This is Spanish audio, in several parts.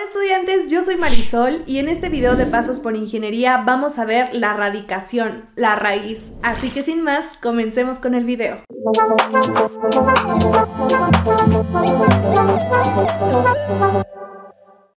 Hola estudiantes, yo soy Marisol y en este video de Pasos por Ingeniería vamos a ver la radicación, la raíz. Así que sin más, comencemos con el video.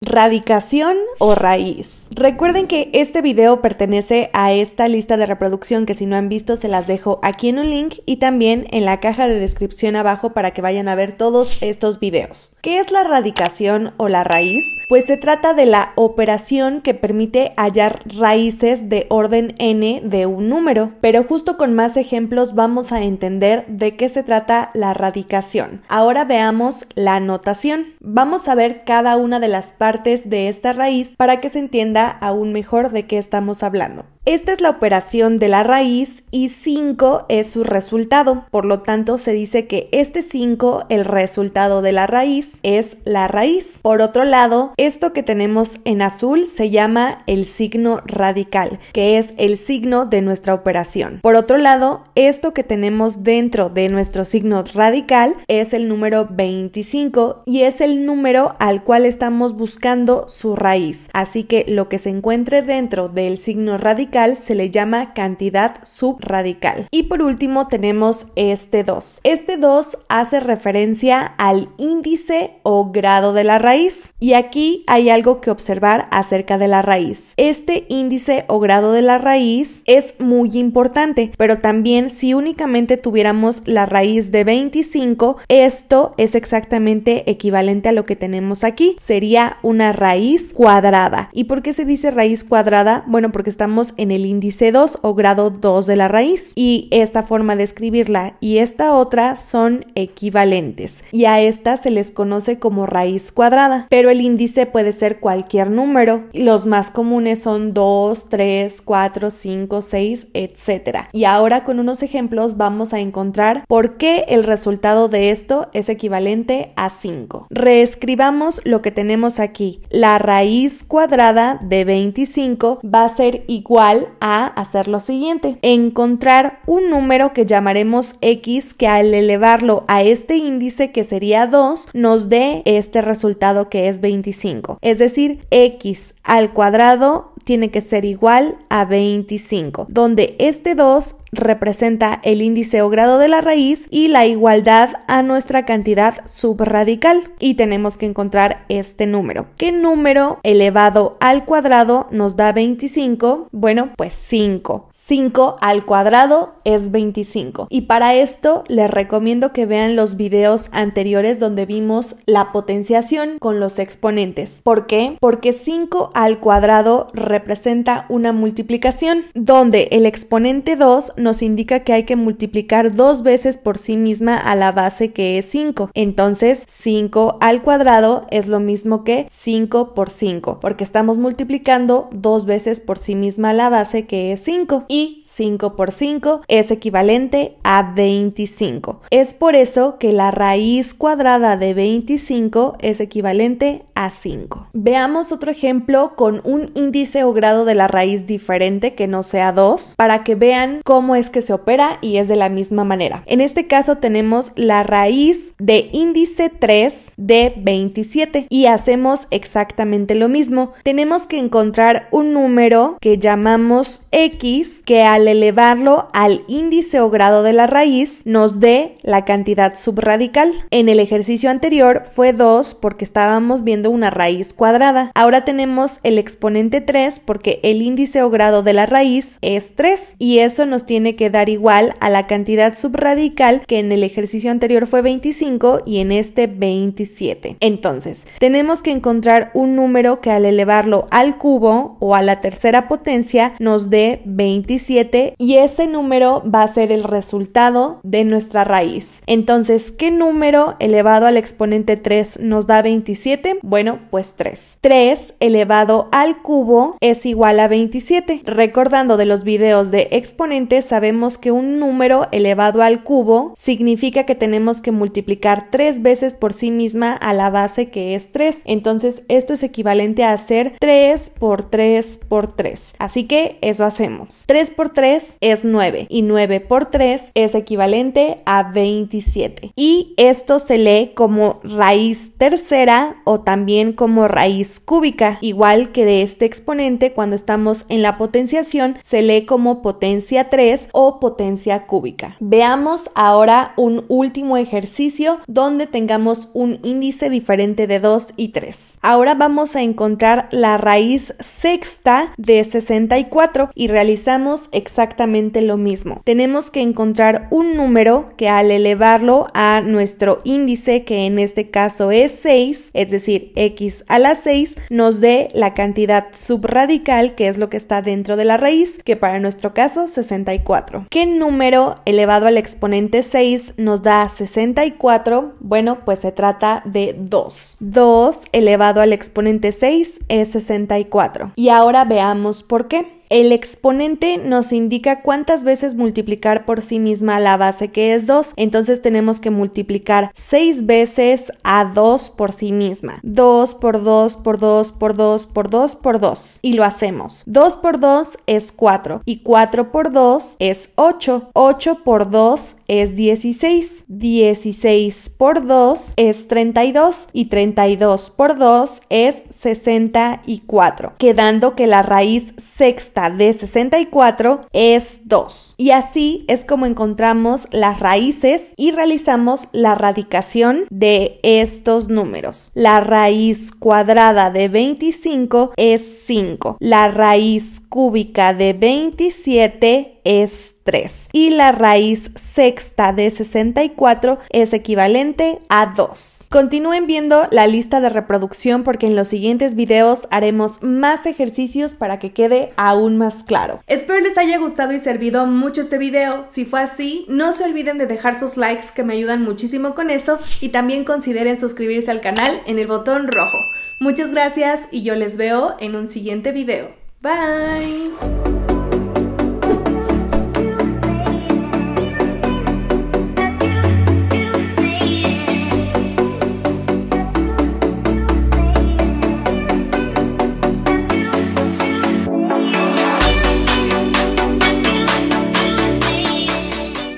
Radicación o raíz. Recuerden que este video pertenece a esta lista de reproducción que si no han visto se las dejo aquí en un link y también en la caja de descripción abajo para que vayan a ver todos estos videos. ¿Qué es la radicación o la raíz? Pues se trata de la operación que permite hallar raíces de orden n de un número, pero justo con más ejemplos vamos a entender de qué se trata la radicación. Ahora veamos la notación. Vamos a ver cada una de las partes partes de esta raíz para que se entienda aún mejor de qué estamos hablando. Esta es la operación de la raíz y 5 es su resultado. Por lo tanto, se dice que este 5, el resultado de la raíz, es la raíz. Por otro lado, esto que tenemos en azul se llama el signo radical, que es el signo de nuestra operación. Por otro lado, esto que tenemos dentro de nuestro signo radical es el número 25 y es el número al cual estamos buscando su raíz. Así que lo que se encuentre dentro del signo radical se le llama cantidad subradical. Y por último tenemos este 2. Este 2 hace referencia al índice o grado de la raíz. Y aquí hay algo que observar acerca de la raíz. Este índice o grado de la raíz es muy importante, pero también si únicamente tuviéramos la raíz de 25, esto es exactamente equivalente a lo que tenemos aquí. Sería una raíz cuadrada. ¿Y por qué se dice raíz cuadrada? Bueno, porque estamos en el índice 2 o grado 2 de la raíz. Y esta forma de escribirla y esta otra son equivalentes. Y a esta se les conoce como raíz cuadrada. Pero el índice puede ser cualquier número. Los más comunes son 2, 3, 4, 5, 6, etcétera. Y ahora con unos ejemplos vamos a encontrar por qué el resultado de esto es equivalente a 5. Reescribamos lo que tenemos aquí. La raíz cuadrada de 25 va a ser igual a hacer lo siguiente, encontrar un número que llamaremos x que al elevarlo a este índice que sería 2 nos dé este resultado que es 25, es decir, x al cuadrado tiene que ser igual a 25, donde este 2 representa el índice o grado de la raíz y la igualdad a nuestra cantidad subradical y tenemos que encontrar este número. ¿Qué número elevado al cuadrado nos da 25? Bueno, pues 5. 5 al cuadrado es 25. Y para esto les recomiendo que vean los videos anteriores donde vimos la potenciación con los exponentes. ¿Por qué? Porque 5 al cuadrado representa una multiplicación donde el exponente 2 nos indica que hay que multiplicar dos veces por sí misma a la base que es 5. Entonces 5 al cuadrado es lo mismo que 5 por 5 porque estamos multiplicando dos veces por sí misma la base que es 5 y 5 por 5 es equivalente a 25. Es por eso que la raíz cuadrada de 25 es equivalente a 5. Veamos otro ejemplo con un índice o grado de la raíz diferente que no sea 2 para que vean cómo es que se opera y es de la misma manera. En este caso tenemos la raíz de índice 3 de 27 y hacemos exactamente lo mismo. Tenemos que encontrar un número que llamamos x que al elevarlo al índice o grado de la raíz nos dé la cantidad subradical. En el ejercicio anterior fue 2 porque estábamos viendo una raíz cuadrada. Ahora tenemos el exponente 3 porque el índice o grado de la raíz es 3 y eso nos tiene que dar igual a la cantidad subradical que en el ejercicio anterior fue 25 y en este 27. Entonces, tenemos que encontrar un número que al elevarlo al cubo o a la tercera potencia nos dé 25 y ese número va a ser el resultado de nuestra raíz. Entonces, ¿qué número elevado al exponente 3 nos da 27? Bueno, pues 3. 3 elevado al cubo es igual a 27. Recordando de los videos de exponentes, sabemos que un número elevado al cubo significa que tenemos que multiplicar 3 veces por sí misma a la base que es 3. Entonces, esto es equivalente a hacer 3 por 3 por 3. Así que eso hacemos por 3 es 9 y 9 por 3 es equivalente a 27. Y esto se lee como raíz tercera o también como raíz cúbica, igual que de este exponente cuando estamos en la potenciación se lee como potencia 3 o potencia cúbica. Veamos ahora un último ejercicio donde tengamos un índice diferente de 2 y 3. Ahora vamos a encontrar la raíz sexta de 64 y realizamos exactamente lo mismo. Tenemos que encontrar un número que al elevarlo a nuestro índice, que en este caso es 6, es decir, x a la 6, nos dé la cantidad subradical, que es lo que está dentro de la raíz, que para nuestro caso 64. ¿Qué número elevado al exponente 6 nos da 64? Bueno, pues se trata de 2. 2 elevado al exponente 6 es 64. Y ahora veamos por qué. El exponente nos indica cuántas veces multiplicar por sí misma la base que es 2. Entonces tenemos que multiplicar 6 veces a 2 por sí misma. 2 por 2 por 2 por 2 por 2 por 2. Y lo hacemos. 2 por 2 es 4. Y 4 por 2 es 8. 8 por 2 es 16. 16 por 2 es 32. Y 32 por 2 es 64. Quedando que la raíz sexta de 64 es 2. Y así es como encontramos las raíces y realizamos la radicación de estos números. La raíz cuadrada de 25 es 5. La raíz cúbica de 27 es es 3 y la raíz sexta de 64 es equivalente a 2. Continúen viendo la lista de reproducción porque en los siguientes videos haremos más ejercicios para que quede aún más claro. Espero les haya gustado y servido mucho este video. Si fue así, no se olviden de dejar sus likes que me ayudan muchísimo con eso y también consideren suscribirse al canal en el botón rojo. Muchas gracias y yo les veo en un siguiente video. Bye!